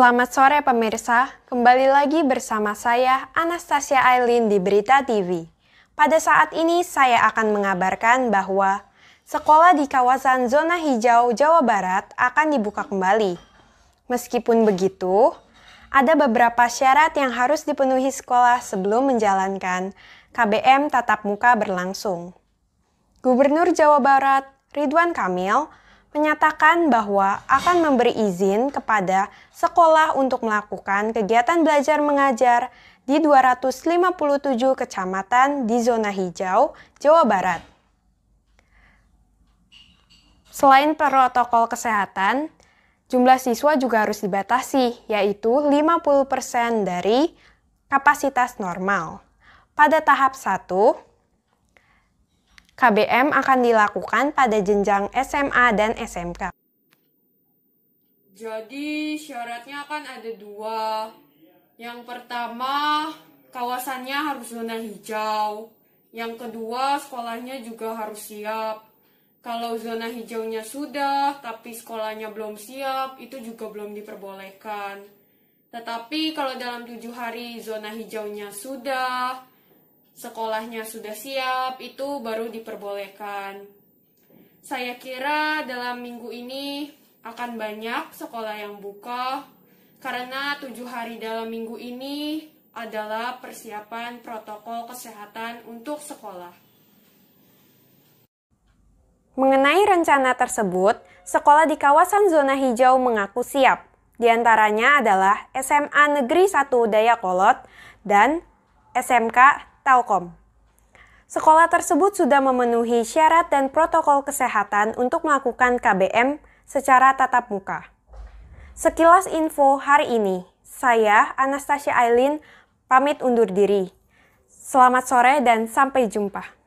Selamat sore pemirsa, kembali lagi bersama saya Anastasia Aileen di Berita TV. Pada saat ini saya akan mengabarkan bahwa sekolah di kawasan zona hijau Jawa Barat akan dibuka kembali. Meskipun begitu, ada beberapa syarat yang harus dipenuhi sekolah sebelum menjalankan KBM tatap muka berlangsung. Gubernur Jawa Barat Ridwan Kamil menyatakan bahwa akan memberi izin kepada sekolah untuk melakukan kegiatan belajar mengajar di 257 kecamatan di zona hijau Jawa Barat. Selain protokol kesehatan, jumlah siswa juga harus dibatasi, yaitu 50% dari kapasitas normal. Pada tahap 1, KBM akan dilakukan pada jenjang SMA dan SMK. Jadi syaratnya akan ada dua. Yang pertama kawasannya harus zona hijau. Yang kedua sekolahnya juga harus siap. Kalau zona hijaunya sudah, tapi sekolahnya belum siap, itu juga belum diperbolehkan. Tetapi kalau dalam tujuh hari zona hijaunya sudah, sekolahnya sudah siap, itu baru diperbolehkan. Saya kira dalam minggu ini akan banyak sekolah yang buka, karena tujuh hari dalam minggu ini adalah persiapan protokol kesehatan untuk sekolah. Mengenai rencana tersebut, sekolah di kawasan zona hijau mengaku siap. Di antaranya adalah SMA Negeri 1 Dayakolot dan SMK Telkom. Sekolah tersebut sudah memenuhi syarat dan protokol kesehatan untuk melakukan KBM secara tatap muka. Sekilas info hari ini, saya Anastasia Aileen pamit undur diri. Selamat sore dan sampai jumpa.